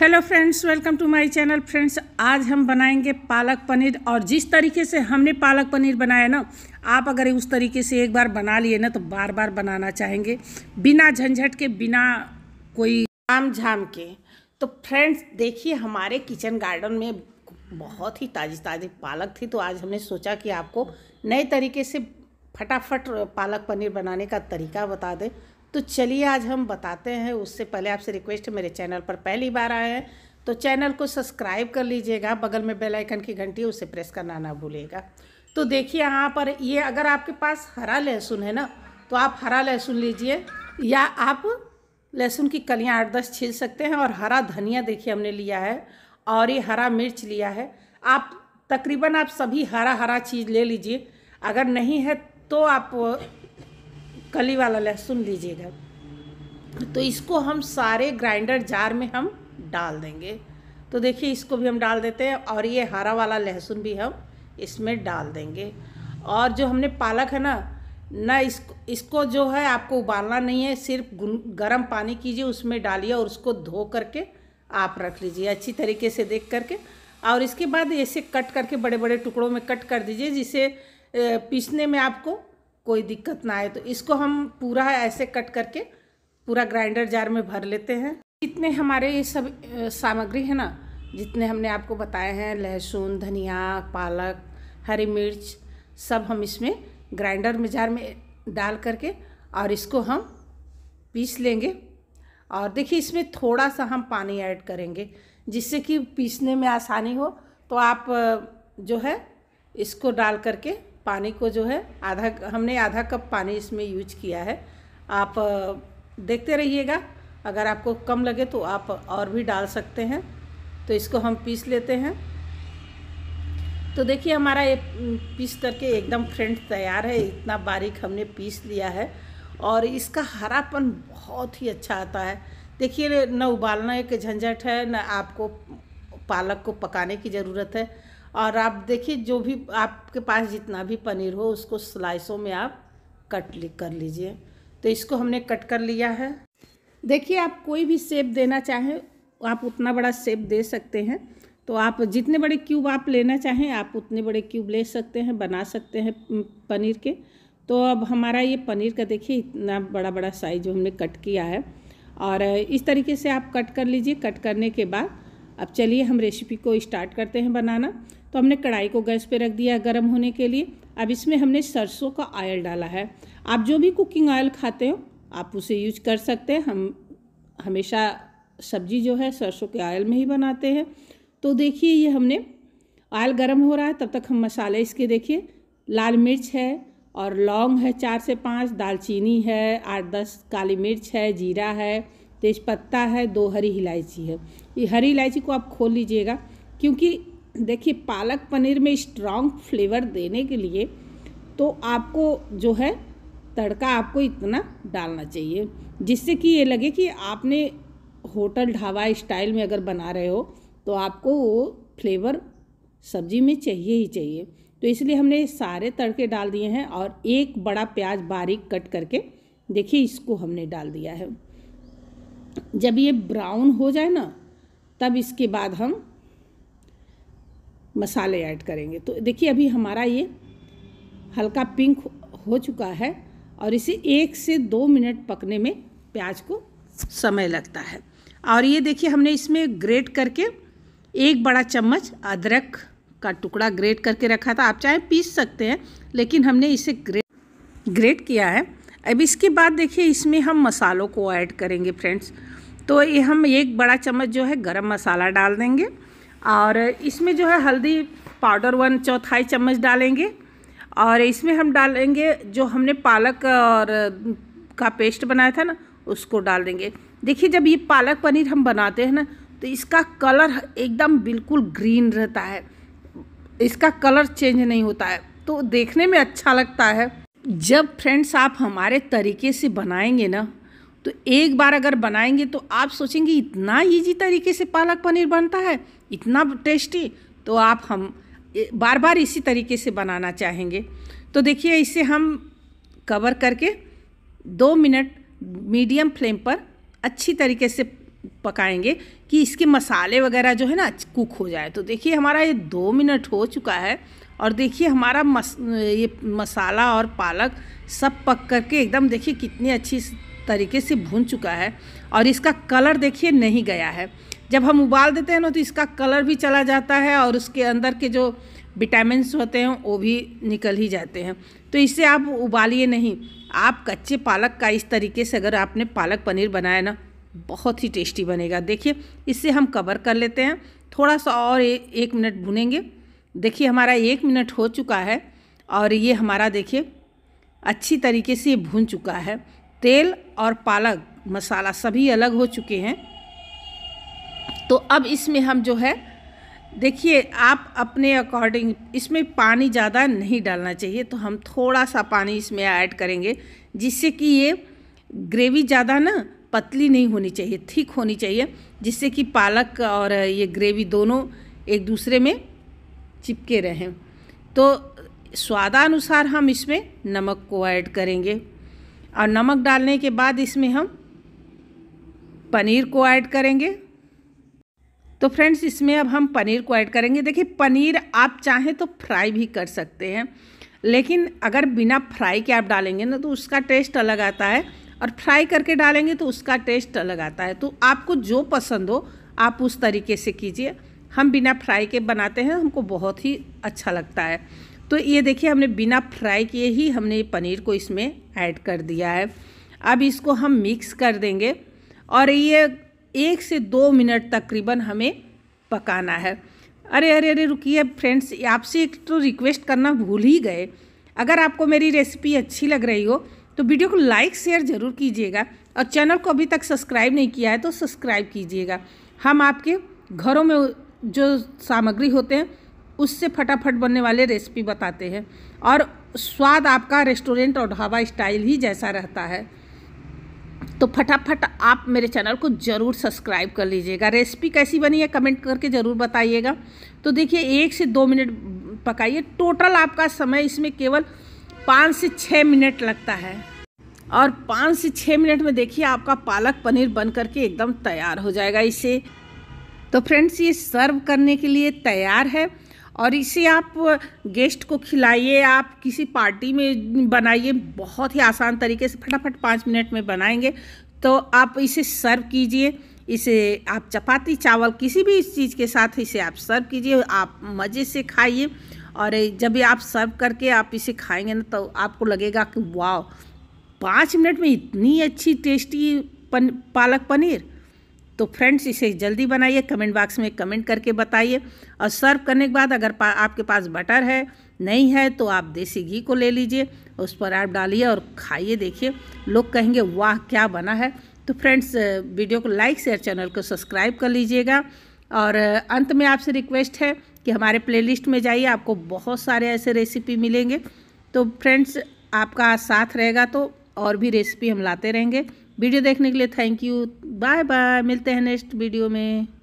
hello friends welcome to my channel friends आज हम बनाएंगे पालक पनीर और जिस तरीके से हमने पालक पनीर बनाया ना आप अगर उस तरीके से एक बार बना लिए ना तो बार बार बनाना चाहेंगे बिना झंझट के बिना कोई आम झाम के तो फ्रेंड्स देखिए हमारे किचन गार्डन में बहुत ही ताज़ी ताज़ी पालक थी तो आज हमने सोचा कि आपको नए तरीके से फटाफट पालक पनीर बनाने का तरीका बता दें तो चलिए आज हम बताते हैं उससे पहले आपसे रिक्वेस्ट मेरे चैनल पर पहली बार आए हैं तो चैनल को सब्सक्राइब कर लीजिएगा बगल में बेल आइकन की घंटी उसे प्रेस करना ना भूलिएगा तो देखिए यहाँ पर ये अगर आपके पास हरा लहसुन है ना तो आप हरा लहसुन लीजिए या आप लहसुन की कलियाँ आठ दस छील सकते हैं और हरा धनिया देखिए हमने लिया है और ये हरा मिर्च लिया है आप तकरीबन आप सभी हरा हरा चीज़ ले लीजिए अगर नहीं है तो आप कली वाला लहसुन लीजिएगा तो इसको हम सारे ग्राइंडर जार में हम डाल देंगे तो देखिए इसको भी हम डाल देते हैं और ये हरा वाला लहसुन भी हम इसमें डाल देंगे और जो हमने पालक है ना ना इसको इसको जो है आपको उबालना नहीं है सिर्फ गर्म पानी कीजिए उसमें डालिए और उसको धो करके आप रख लीजिए अच्छी तरीके से देख करके और इसके बाद ऐसे कट करके बड़े बड़े टुकड़ों में कट कर दीजिए जिसे पीसने में आपको कोई दिक्कत ना आए तो इसको हम पूरा ऐसे कट करके पूरा ग्राइंडर जार में भर लेते हैं जितने हमारे ये सब सामग्री है ना जितने हमने आपको बताए हैं लहसुन धनिया पालक हरी मिर्च सब हम इसमें ग्राइंडर में जार में डाल करके और इसको हम पीस लेंगे और देखिए इसमें थोड़ा सा हम पानी ऐड करेंगे जिससे कि पीसने में आसानी हो तो आप जो है इसको डाल करके पानी को जो है आधा हमने आधा कप पानी इसमें यूज किया है आप देखते रहिएगा अगर आपको कम लगे तो आप और भी डाल सकते हैं तो इसको हम पीस लेते हैं तो देखिए हमारा ये पीस करके एकदम फ्रेंड तैयार है इतना बारीक हमने पीस लिया है और इसका हरापन बहुत ही अच्छा आता है देखिए न उबालना एक झंझट है न आपको पालक को पकाने की ज़रूरत है और आप देखिए जो भी आपके पास जितना भी पनीर हो उसको स्लाइसों में आप कट कर लीजिए तो इसको हमने कट कर लिया है देखिए आप कोई भी सेप देना चाहें आप उतना बड़ा सेप दे सकते हैं तो आप जितने बड़े क्यूब आप लेना चाहें आप उतने बड़े क्यूब ले सकते हैं बना सकते हैं पनीर के तो अब हमारा ये पनीर का देखिए इतना बड़ा बड़ा साइज हमने कट किया है और इस तरीके से आप कट कर लीजिए कट करने के बाद अब चलिए हम रेसिपी को स्टार्ट करते हैं बनाना तो हमने कढ़ाई को गैस पे रख दिया गर्म होने के लिए अब इसमें हमने सरसों का ऑयल डाला है आप जो भी कुकिंग ऑयल खाते हो आप उसे यूज कर सकते हैं हम हमेशा सब्जी जो है सरसों के ऑयल में ही बनाते हैं तो देखिए ये हमने ऑयल गर्म हो रहा है तब तक हम मसाले इसके देखिए लाल मिर्च है और लौंग है चार से पाँच दालचीनी है आठ दस काली मिर्च है जीरा है तेज़पत्ता है दो हरी इलायची है ये हरी इलायची को आप खोल लीजिएगा क्योंकि देखिए पालक पनीर में स्ट्रांग फ्लेवर देने के लिए तो आपको जो है तड़का आपको इतना डालना चाहिए जिससे कि ये लगे कि आपने होटल ढाबा स्टाइल में अगर बना रहे हो तो आपको वो फ्लेवर सब्जी में चाहिए ही चाहिए तो इसलिए हमने सारे तड़के डाल दिए हैं और एक बड़ा प्याज बारीक कट करके देखिए इसको हमने डाल दिया है जब ये ब्राउन हो जाए ना तब इसके बाद हम मसाले ऐड करेंगे तो देखिए अभी हमारा ये हल्का पिंक हो चुका है और इसे एक से दो मिनट पकने में प्याज को समय लगता है और ये देखिए हमने इसमें ग्रेट करके एक बड़ा चम्मच अदरक का टुकड़ा ग्रेट करके रखा था आप चाहे पीस सकते हैं लेकिन हमने इसे ग्रेट ग्रेट किया है अब इसके बाद देखिए इसमें हम मसालों को ऐड करेंगे फ्रेंड्स तो ये हम एक बड़ा चम्मच जो है गरम मसाला डाल देंगे और इसमें जो है हल्दी पाउडर वन चौथाई चम्मच डालेंगे और इसमें हम डालेंगे जो हमने पालक और का पेस्ट बनाया था ना उसको डाल देंगे देखिए जब ये पालक पनीर हम बनाते हैं ना तो इसका कलर एकदम बिल्कुल ग्रीन रहता है इसका कलर चेंज नहीं होता है तो देखने में अच्छा लगता है जब फ्रेंड्स आप हमारे तरीके से बनाएंगे ना तो एक बार अगर बनाएंगे तो आप सोचेंगे इतना ईजी तरीके से पालक पनीर बनता है इतना टेस्टी तो आप हम बार बार इसी तरीके से बनाना चाहेंगे तो देखिए इसे हम कवर करके दो मिनट मीडियम फ्लेम पर अच्छी तरीके से पकाएंगे कि इसके मसाले वगैरह जो है ना कुक हो जाए तो देखिए हमारा ये दो मिनट हो चुका है और देखिए हमारा मस ये मसाला और पालक सब पक करके एकदम देखिए कितनी अच्छी तरीके से भून चुका है और इसका कलर देखिए नहीं गया है जब हम उबाल देते हैं ना तो इसका कलर भी चला जाता है और उसके अंदर के जो विटामिन्स होते हैं वो भी निकल ही जाते हैं तो इसे आप उबालिए नहीं आप कच्चे पालक का इस तरीके से अगर आपने पालक पनीर बनाया ना बहुत ही टेस्टी बनेगा देखिए इससे हम कवर कर लेते हैं थोड़ा सा और ए, एक मिनट भुनेंगे देखिए हमारा एक मिनट हो चुका है और ये हमारा देखिए अच्छी तरीके से भून चुका है तेल और पालक मसाला सभी अलग हो चुके हैं तो अब इसमें हम जो है देखिए आप अपने अकॉर्डिंग इसमें पानी ज़्यादा नहीं डालना चाहिए तो हम थोड़ा सा पानी इसमें ऐड करेंगे जिससे कि ये ग्रेवी ज़्यादा ना पतली नहीं होनी चाहिए थिक होनी चाहिए जिससे कि पालक और ये ग्रेवी दोनों एक दूसरे में चिपके रहें तो स्वादानुसार हम इसमें नमक को ऐड करेंगे और नमक डालने के बाद इसमें हम पनीर को ऐड करेंगे तो फ्रेंड्स इसमें अब हम पनीर को ऐड करेंगे देखिए पनीर आप चाहें तो फ्राई भी कर सकते हैं लेकिन अगर बिना फ्राई के आप डालेंगे ना तो उसका टेस्ट अलग आता है और फ्राई करके डालेंगे तो उसका टेस्ट अलग आता है तो आपको जो पसंद हो आप उस तरीके से कीजिए हम बिना फ्राई के बनाते हैं हमको बहुत ही अच्छा लगता है तो ये देखिए हमने बिना फ्राई किए ही हमने पनीर को इसमें ऐड कर दिया है अब इसको हम मिक्स कर देंगे और ये एक से दो मिनट तकरीबन हमें पकाना है अरे अरे अरे रुकिए फ्रेंड्स आपसे एक तो रिक्वेस्ट करना भूल ही गए अगर आपको मेरी रेसिपी अच्छी लग रही हो तो वीडियो को लाइक शेयर ज़रूर कीजिएगा और चैनल को अभी तक सब्सक्राइब नहीं किया है तो सब्सक्राइब कीजिएगा हम आपके घरों में जो सामग्री होते हैं उससे फटाफट बनने वाले रेसिपी बताते हैं और स्वाद आपका रेस्टोरेंट और ढाबा स्टाइल ही जैसा रहता है तो फटाफट आप मेरे चैनल को ज़रूर सब्सक्राइब कर लीजिएगा रेसिपी कैसी बनी है कमेंट करके ज़रूर बताइएगा तो देखिए एक से दो मिनट पकाइए टोटल आपका समय इसमें केवल पाँच से छः मिनट लगता है और पाँच से छः मिनट में देखिए आपका पालक पनीर बन करके एकदम तैयार हो जाएगा इसे तो फ्रेंड्स ये सर्व करने के लिए तैयार है और इसे आप गेस्ट को खिलाइए आप किसी पार्टी में बनाइए बहुत ही आसान तरीके से फटाफट पाँच मिनट में बनाएंगे तो आप इसे सर्व कीजिए इसे आप चपाती चावल किसी भी इस चीज़ के साथ इसे आप सर्व कीजिए आप मज़े से खाइए और जब भी आप सर्व करके आप इसे खाएंगे ना तो आपको लगेगा कि वाह पाँच मिनट में इतनी अच्छी टेस्टी पन, पालक पनीर तो फ्रेंड्स इसे जल्दी बनाइए कमेंट बॉक्स में कमेंट करके बताइए और सर्व करने के बाद अगर पा, आपके पास बटर है नहीं है तो आप देसी घी को ले लीजिए उस पर आप डालिए और खाइए देखिए लोग कहेंगे वाह क्या बना है तो फ्रेंड्स वीडियो को लाइक शेयर चैनल को सब्सक्राइब कर लीजिएगा और अंत में आपसे रिक्वेस्ट है कि हमारे प्लेलिस्ट में जाइए आपको बहुत सारे ऐसे रेसिपी मिलेंगे तो फ्रेंड्स आपका साथ रहेगा तो और भी रेसिपी हम लाते रहेंगे वीडियो देखने के लिए थैंक यू बाय बाय मिलते हैं नेक्स्ट वीडियो में